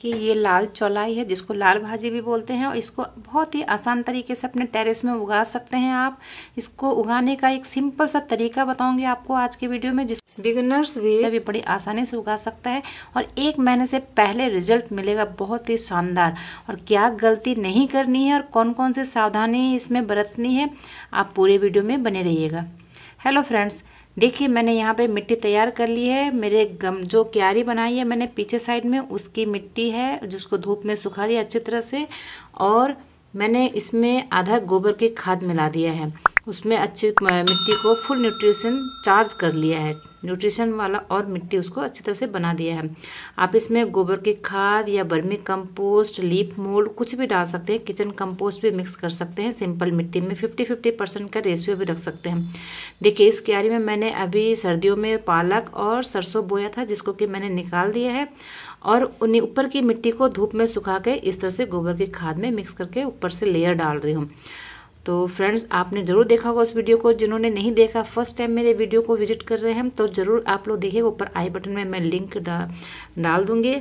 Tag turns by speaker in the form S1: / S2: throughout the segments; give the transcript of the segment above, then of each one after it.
S1: कि ये लाल चौलाई है जिसको लाल भाजी भी बोलते हैं और इसको बहुत ही आसान तरीके से अपने टेरेस में उगा सकते हैं आप इसको उगाने का एक सिंपल सा तरीका बताऊंगी आपको आज के वीडियो में जिस बिगिनर्स भी भी बड़ी आसानी से उगा सकता है और एक महीने से पहले रिजल्ट मिलेगा बहुत ही शानदार और क्या गलती नहीं करनी है और कौन कौन सी सावधानी इसमें बरतनी है आप पूरे वीडियो में बने रहिएगा हेलो फ्रेंड्स देखिए मैंने यहाँ पे मिट्टी तैयार कर ली है मेरे गम जो क्यारी बनाई है मैंने पीछे साइड में उसकी मिट्टी है जिसको धूप में सुखा दिया अच्छी तरह से और मैंने इसमें आधा गोबर के खाद मिला दिया है उसमें अच्छी मिट्टी को फुल न्यूट्रिशन चार्ज कर लिया है न्यूट्रिशन वाला और मिट्टी उसको अच्छी तरह से बना दिया है आप इसमें गोबर के खाद या बर्मी कंपोस्ट लीप मोल्ड कुछ भी डाल सकते हैं किचन कंपोस्ट भी मिक्स कर सकते हैं सिंपल मिट्टी में फिफ्टी फिफ्टी परसेंट का रेशियो भी रख सकते हैं देखिए इस क्यारी में मैंने अभी सर्दियों में पालक और सरसों बोया था जिसको कि मैंने निकाल दिया है और उन्हें ऊपर की मिट्टी को धूप में सुखा के इस तरह से गोबर की खाद में मिक्स करके ऊपर से लेयर डाल रही हूँ तो फ्रेंड्स आपने ज़रूर देखा होगा उस वीडियो को जिन्होंने नहीं देखा फर्स्ट टाइम मेरे वीडियो को विजिट कर रहे हैं तो ज़रूर आप लोग देखिए ऊपर आई बटन में मैं लिंक डा, डाल दूँगी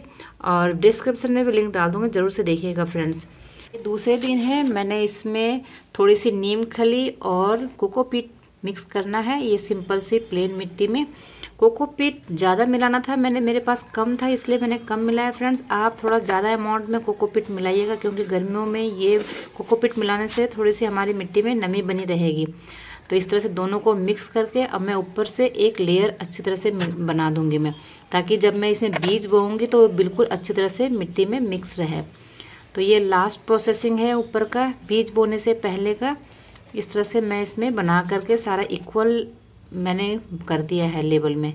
S1: और डिस्क्रिप्शन में भी लिंक डाल दूँगी ज़रूर से देखिएगा फ्रेंड्स दूसरे दिन है मैंने इसमें थोड़ी सी नीम खली और कोकोपीट मिक्स करना है ये सिंपल सी प्लेन मिट्टी में कोकोपीट ज़्यादा मिलाना था मैंने मेरे पास कम था इसलिए मैंने कम मिलाया फ्रेंड्स आप थोड़ा ज़्यादा अमाउंट में कोकोपीट मिलाइएगा क्योंकि गर्मियों में ये कोकोपीट मिलाने से थोड़ी सी हमारी मिट्टी में नमी बनी रहेगी तो इस तरह से दोनों को मिक्स करके अब मैं ऊपर से एक लेयर अच्छी तरह से बना दूँगी मैं ताकि जब मैं इसमें बीज बोऊँगी तो बिल्कुल अच्छी तरह से मिट्टी में मिक्स रहे तो ये लास्ट प्रोसेसिंग है ऊपर का बीज बोने से पहले का इस तरह से मैं इसमें बना करके सारा इक्वल मैंने कर दिया है लेबल में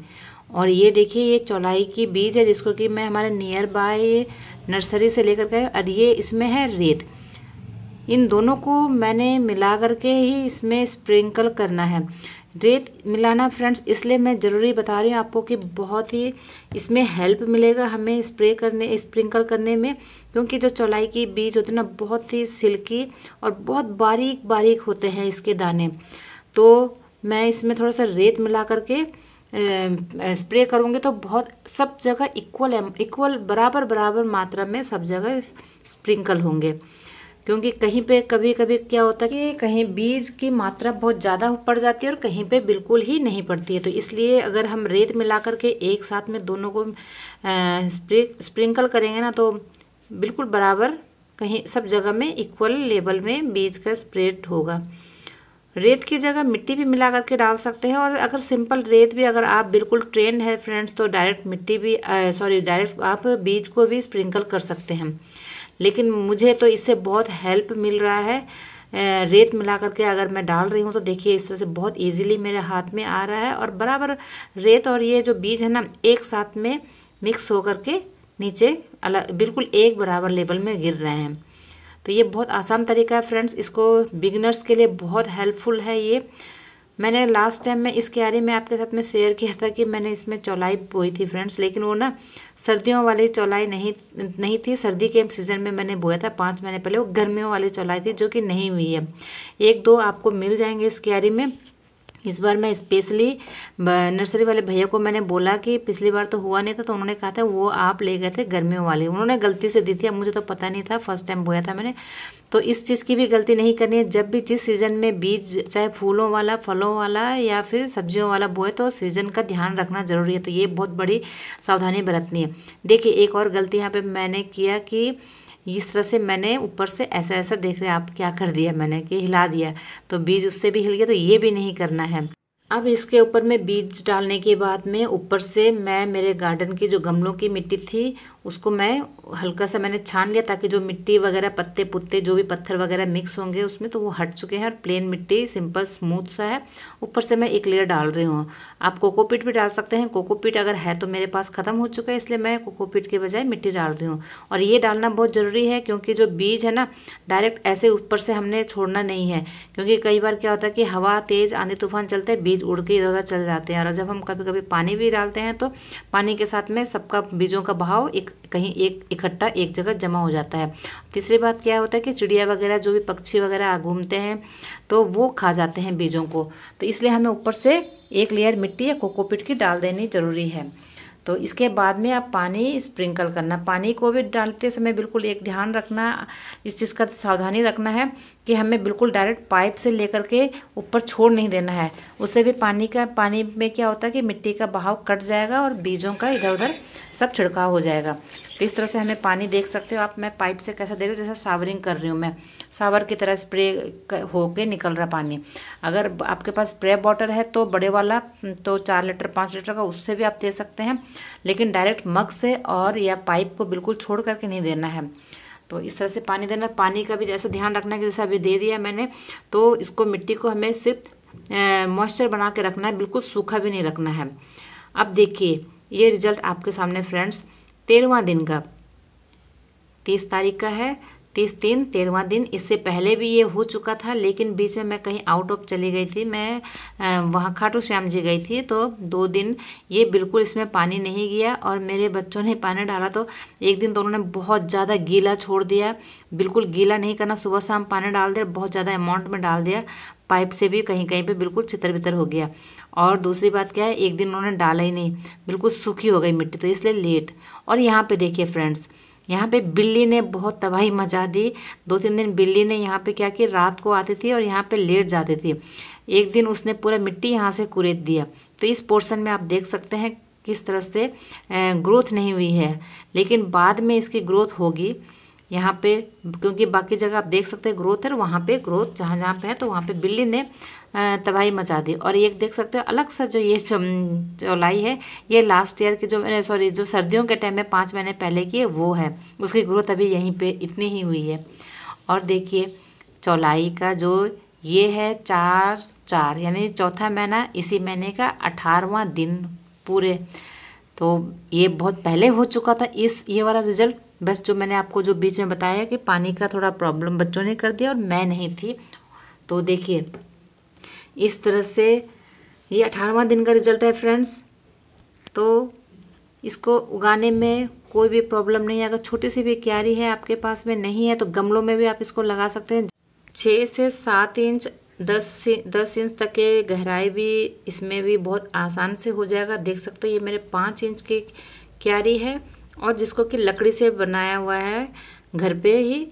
S1: और ये देखिए ये चौलाई की बीज है जिसको कि मैं हमारे नियर बाय नर्सरी से लेकर के और ये इसमें है रेत इन दोनों को मैंने मिला करके ही इसमें स्प्रिंकल करना है रेत मिलाना फ्रेंड्स इसलिए मैं ज़रूरी बता रही हूँ आपको कि बहुत ही इसमें हेल्प मिलेगा हमें स्प्रे करने स्प्रिंकल करने में क्योंकि जो चौलाई के बीज होते हैं ना बहुत ही सिल्की और बहुत बारीक बारीक होते हैं इसके दाने तो मैं इसमें थोड़ा सा रेत मिला करके स्प्रे करूँगी तो बहुत सब जगह इक्वल इक्वल बराबर बराबर मात्रा में सब जगह स्प्रिंकल होंगे क्योंकि कहीं पे कभी कभी क्या होता है कि कहीं बीज की मात्रा बहुत ज़्यादा पड़ जाती है और कहीं पे बिल्कुल ही नहीं पड़ती है तो इसलिए अगर हम रेत मिला करके एक साथ में दोनों को स्प्रिंकल करेंगे ना तो बिल्कुल बराबर कहीं सब जगह में इक्वल लेवल में बीज का स्प्रेड होगा रेत की जगह मिट्टी भी मिला करके डाल सकते हैं और अगर सिंपल रेत भी अगर आप बिल्कुल ट्रेंड है फ्रेंड्स तो डायरेक्ट मिट्टी भी सॉरी डायरेक्ट आप बीज को भी स्प्रिंकल कर सकते हैं लेकिन मुझे तो इससे बहुत हेल्प मिल रहा है रेत मिला करके अगर मैं डाल रही हूँ तो देखिए इस तरह से बहुत इजीली मेरे हाथ में आ रहा है और बराबर रेत और ये जो बीज है ना एक साथ में मिक्स होकर के नीचे अलग बिल्कुल एक बराबर लेवल में गिर रहे हैं तो ये बहुत आसान तरीका है फ्रेंड्स इसको बिगनर्स के लिए बहुत हेल्पफुल है ये मैंने लास्ट टाइम में इस क्यारी में आपके साथ में शेयर किया था कि मैंने इसमें चौलाई बोई थी फ्रेंड्स लेकिन वो ना सर्दियों वाली चौलाई नहीं नहीं थी सर्दी के सीज़न में मैंने बोया था पाँच महीने पहले वो गर्मियों वाली चौलाई थी जो कि नहीं हुई है एक दो आपको मिल जाएंगे इस क्यारी में इस बार मैं स्पेशली नर्सरी वाले भैया को मैंने बोला कि पिछली बार तो हुआ नहीं था तो उन्होंने कहा था वो आप ले गए थे गर्मियों वाले उन्होंने गलती से दी थी अब मुझे तो पता नहीं था फर्स्ट टाइम बोया था मैंने तो इस चीज़ की भी गलती नहीं करनी है जब भी जिस सीज़न में बीज चाहे फूलों वाला फलों वाला या फिर सब्जियों वाला बोए तो सीज़न का ध्यान रखना ज़रूरी है तो ये बहुत बड़ी सावधानी बरतनी है देखिए एक और गलती यहाँ पर मैंने किया कि इस तरह से मैंने ऊपर से ऐसा ऐसा देख रहे हैं आप क्या कर दिया मैंने कि हिला दिया तो बीज उससे भी हिल गया तो ये भी नहीं करना है अब इसके ऊपर में बीज डालने के बाद में ऊपर से मैं मेरे गार्डन की जो गमलों की मिट्टी थी उसको मैं हल्का सा मैंने छान लिया ताकि जो मिट्टी वगैरह पत्ते पुत्ते जो भी पत्थर वगैरह मिक्स होंगे उसमें तो वो हट चुके हैं और प्लेन मिट्टी सिंपल स्मूथ सा है ऊपर से मैं एक लेयर डाल रही हूँ आप कोकोपीट भी डाल सकते हैं कोकोपीट अगर है तो मेरे पास ख़त्म हो चुका है इसलिए मैं कोकोपीट के बजाय मिट्टी डाल रही हूँ और ये डालना बहुत ज़रूरी है क्योंकि जो बीज है ना डायरेक्ट ऐसे ऊपर से हमने छोड़ना नहीं है क्योंकि कई बार क्या होता है कि हवा तेज़ आंधी तूफान चलते हैं बीज उड़ के इधर उधर चले जाते हैं और जब हम कभी कभी पानी भी डालते हैं तो पानी के साथ में सबका बीजों का बहाव एक कहीं एक इकट्ठा एक जगह जमा हो जाता है तीसरी बात क्या होता है कि चिड़िया वगैरह जो भी पक्षी वगैरह घूमते हैं तो वो खा जाते हैं बीजों को तो इसलिए हमें ऊपर से एक लेयर मिट्टी या कोकोपिट की डाल देनी ज़रूरी है तो इसके बाद में आप पानी स्प्रिंकल करना पानी को भी डालते समय बिल्कुल एक ध्यान रखना इस चीज़ का सावधानी रखना है कि हमें बिल्कुल डायरेक्ट पाइप से लेकर के ऊपर छोड़ नहीं देना है उससे भी पानी का पानी में क्या होता है कि मिट्टी का बहाव कट जाएगा और बीजों का इधर उधर सब छिड़काव हो जाएगा तो इस तरह से हमें पानी देख सकते हो आप मैं पाइप से कैसा देख रही हूँ जैसे सावरिंग कर रही हूँ मैं सावर की तरह स्प्रे होके निकल रहा पानी अगर आपके पास स्प्रे बॉटल है तो बड़े वाला हम्म, तो चार लीटर पाँच लीटर का उससे भी आप दे सकते हैं लेकिन डायरेक्ट मग से और या पाइप को बिल्कुल छोड़ करके नहीं देना है तो इस तरह से पानी देना पानी का भी जैसे ध्यान रखना है कि जैसे अभी दे दिया मैंने तो इसको मिट्टी को हमें सिर्फ मॉइस्चर बना के रखना है बिल्कुल सूखा भी नहीं रखना है अब देखिए ये रिजल्ट आपके सामने फ्रेंड्स तेरहवा दिन का तीस तारीख का है तीस दिन तेरहवा दिन इससे पहले भी ये हो चुका था लेकिन बीच में मैं कहीं आउट ऑफ चली गई थी मैं वहाँ खाटू श्याम जी गई थी तो दो दिन ये बिल्कुल इसमें पानी नहीं गया और मेरे बच्चों ने पानी डाला तो एक दिन तो उन्होंने बहुत ज़्यादा गीला छोड़ दिया बिल्कुल गीला नहीं करना सुबह शाम पानी डाल दिया बहुत ज़्यादा अमाउंट में डाल दिया पाइप से भी कहीं कहीं पे बिल्कुल छितर बितर हो गया और दूसरी बात क्या है एक दिन उन्होंने डाला ही नहीं बिल्कुल सूखी हो गई मिट्टी तो इसलिए लेट और यहाँ पे देखिए फ्रेंड्स यहाँ पे बिल्ली ने बहुत तबाही मचा दी दो तीन दिन बिल्ली ने यहाँ पे क्या कि रात को आती थी और यहाँ पे लेट जाती थी एक दिन उसने पूरा मिट्टी यहाँ से कुरेद दिया तो इस पोर्शन में आप देख सकते हैं किस तरह से ग्रोथ नहीं हुई है लेकिन बाद में इसकी ग्रोथ होगी यहाँ पे क्योंकि बाकी जगह आप देख सकते हैं ग्रोथ है तो वहाँ पे ग्रोथ जहाँ जहाँ पे है तो वहाँ पे बिल्ली ने तबाही मचा दी और ये देख सकते हो अलग सा जो ये चौलाई है ये लास्ट ईयर की जो मैंने सॉरी जो सर्दियों के टाइम में पाँच महीने पहले की है वो है उसकी ग्रोथ अभी यहीं पर इतनी ही हुई है और देखिए चौलाई का जो ये है चार चार यानी चौथा महीना इसी महीने का अठारहवा दिन पूरे तो ये बहुत पहले हो चुका था इस ये वाला रिजल्ट बस जो मैंने आपको जो बीच में बताया कि पानी का थोड़ा प्रॉब्लम बच्चों ने कर दिया और मैं नहीं थी तो देखिए इस तरह से ये अठारहवा दिन का रिजल्ट है फ्रेंड्स तो इसको उगाने में कोई भी प्रॉब्लम नहीं है अगर छोटी सी भी क्यारी है आपके पास में नहीं है तो गमलों में भी आप इसको लगा सकते हैं छः से सात इंच दस से दस इंच तक के गहराई भी इसमें भी बहुत आसान से हो जाएगा देख सकते हैं ये मेरे पाँच इंच की क्यारी है और जिसको कि लकड़ी से बनाया हुआ है घर पे ही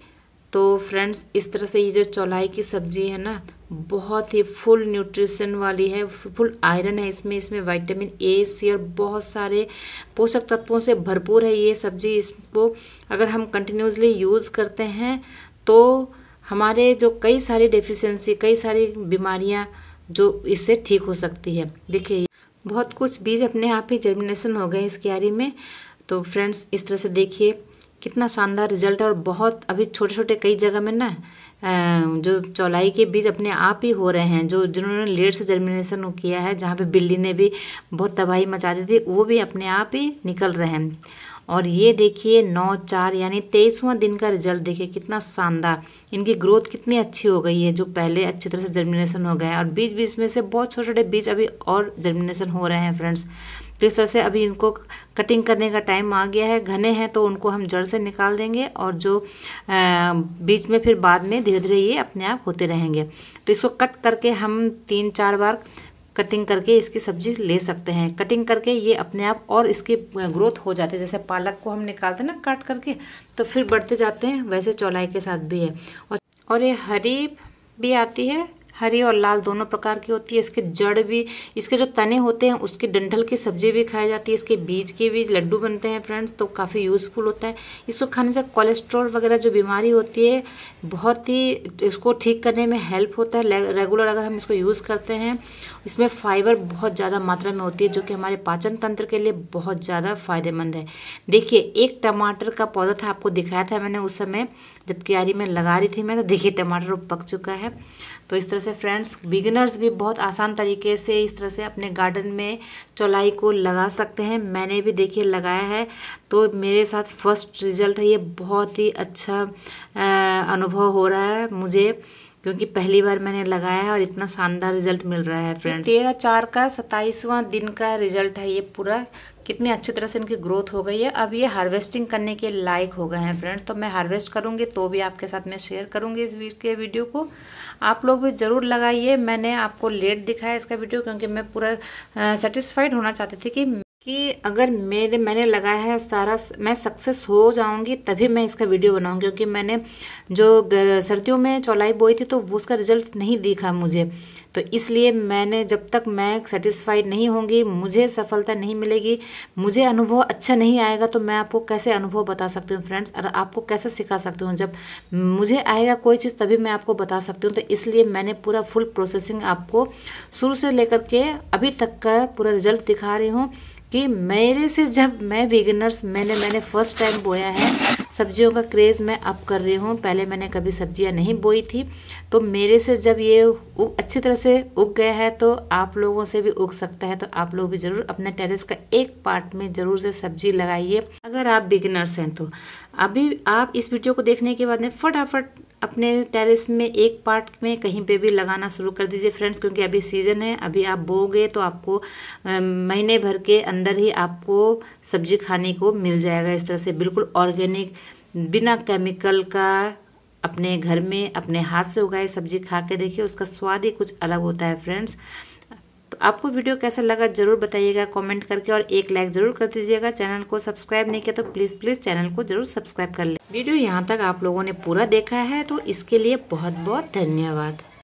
S1: तो फ्रेंड्स इस तरह से ये जो चौलाई की सब्ज़ी है ना बहुत ही फुल न्यूट्रिशन वाली है फुल आयरन है इसमें इसमें विटामिन ए सी और बहुत सारे पोषक तत्वों से भरपूर है ये सब्ज़ी इसको अगर हम कंटिन्यूसली यूज़ करते हैं तो हमारे जो कई सारी डेफिशिएंसी कई सारी बीमारियां जो इससे ठीक हो सकती है देखिए बहुत कुछ बीज अपने आप ही जर्मिनेशन हो गए इस क्यारी में तो फ्रेंड्स इस तरह से देखिए कितना शानदार रिजल्ट है और बहुत अभी छोटे छोटे कई जगह में ना जो चौलाई के बीज अपने आप ही हो रहे हैं जो जिन्होंने लेट से जर्मिनेशन किया है जहाँ पे बिल्ली ने भी बहुत तबाही मचा दी थी वो भी अपने आप ही निकल रहे हैं और ये देखिए नौ चार यानी तेईसवां दिन का रिजल्ट देखिए कितना शानदार इनकी ग्रोथ कितनी अच्छी हो गई है जो पहले अच्छी तरह से जर्मिनेशन हो गए हैं और बीच बीच में से बहुत छोटे छोटे बीज अभी और जर्मिनेशन हो रहे हैं फ्रेंड्स तो इस तरह से अभी इनको कटिंग करने का टाइम आ गया है घने हैं तो उनको हम जड़ से निकाल देंगे और जो बीच में फिर बाद में धीरे धीरे ये अपने आप होते रहेंगे तो इसको कट करके हम तीन चार बार कटिंग करके इसकी सब्जी ले सकते हैं कटिंग करके ये अपने आप और इसकी ग्रोथ हो जाती है जैसे पालक को हम निकालते हैं ना काट करके तो फिर बढ़ते जाते हैं वैसे चौलाई के साथ भी है और, और ये हरी भी आती है हरी और लाल दोनों प्रकार की होती है इसके जड़ भी इसके जो तने होते हैं उसके डंठल की सब्जी भी खाई जाती है इसके बीज के भी लड्डू बनते हैं फ्रेंड्स तो काफ़ी यूज़फुल होता है इसको खाने से कोलेस्ट्रॉल वगैरह जो बीमारी होती है बहुत ही इसको ठीक करने में हेल्प होता है रेगुलर अगर हम इसको यूज़ करते हैं इसमें फाइबर बहुत ज़्यादा मात्रा में होती है जो कि हमारे पाचन तंत्र के लिए बहुत ज़्यादा फायदेमंद है देखिए एक टमाटर का पौधा था आपको दिखाया था मैंने उस समय जब क्यारी में लगा रही थी मैं तो देखिए टमाटर पक चुका है तो इस तरह से फ्रेंड्स बिगिनर्स भी बहुत आसान तरीके से इस तरह से अपने गार्डन में चौलाई को लगा सकते हैं मैंने भी देखिए लगाया है तो मेरे साथ फर्स्ट रिजल्ट है ये बहुत ही अच्छा अनुभव हो रहा है मुझे क्योंकि पहली बार मैंने लगाया है और इतना शानदार रिजल्ट मिल रहा है फ्रेंड्स तेरह चार का सत्ताईसवां दिन का रिजल्ट है ये पूरा कितनी अच्छी तरह से इनकी ग्रोथ हो गई है अब ये हार्वेस्टिंग करने के लायक हो गए हैं फ्रेंड्स तो मैं हार्वेस्ट करूँगी तो भी आपके साथ मैं शेयर करूँगी इस वीक के वीडियो को आप लोग भी ज़रूर लगाइए मैंने आपको लेट दिखाया इसका वीडियो क्योंकि मैं पूरा सेटिस्फाइड होना चाहती थी कि कि अगर मेरे मैंने लगाया है सारा मैं सक्सेस हो जाऊंगी तभी मैं इसका वीडियो बनाऊंगी क्योंकि मैंने जो सर्दियों में चौलाई बोई थी तो वो उसका रिजल्ट नहीं दिखा मुझे तो इसलिए मैंने जब तक मैं सेटिस्फाइड नहीं होंगी मुझे सफलता नहीं मिलेगी मुझे अनुभव अच्छा नहीं आएगा तो मैं आपको कैसे अनुभव बता सकती हूँ फ्रेंड्स और आपको कैसे सिखा सकती हूँ जब मुझे आएगा कोई चीज़ तभी मैं आपको बता सकती हूँ तो इसलिए मैंने पूरा फुल प्रोसेसिंग आपको शुरू से लेकर के अभी तक का पूरा रिजल्ट दिखा रही हूँ कि मेरे से जब मैं वेगनर्स मैंने मैंने फर्स्ट टाइम बोया है सब्जियों का क्रेज़ मैं अब कर रही हूँ पहले मैंने कभी सब्जियाँ नहीं बोई थी तो मेरे से जब ये उग अच्छी तरह से उग गया है तो आप लोगों से भी उग सकता है तो आप लोग भी ज़रूर अपने टेरेस का एक पार्ट में ज़रूर से सब्जी लगाइए अगर आप बिगिनर्स हैं तो अभी आप इस वीडियो को देखने के बाद में फटाफट अपने टेरेस में एक पार्ट में कहीं पे भी लगाना शुरू कर दीजिए फ्रेंड्स क्योंकि अभी सीज़न है अभी आप बोगे तो आपको महीने भर के अंदर ही आपको सब्जी खाने को मिल जाएगा इस तरह से बिल्कुल ऑर्गेनिक बिना केमिकल का अपने घर में अपने हाथ से उगाए सब्जी खा के देखिए उसका स्वाद ही कुछ अलग होता है फ्रेंड्स तो आपको वीडियो कैसा लगा जरूर बताइएगा कमेंट करके और एक लाइक जरूर कर दीजिएगा चैनल को सब्सक्राइब नहीं किया तो प्लीज़ प्लीज़ चैनल को जरूर सब्सक्राइब कर ले वीडियो यहाँ तक आप लोगों ने पूरा देखा है तो इसके लिए बहुत बहुत धन्यवाद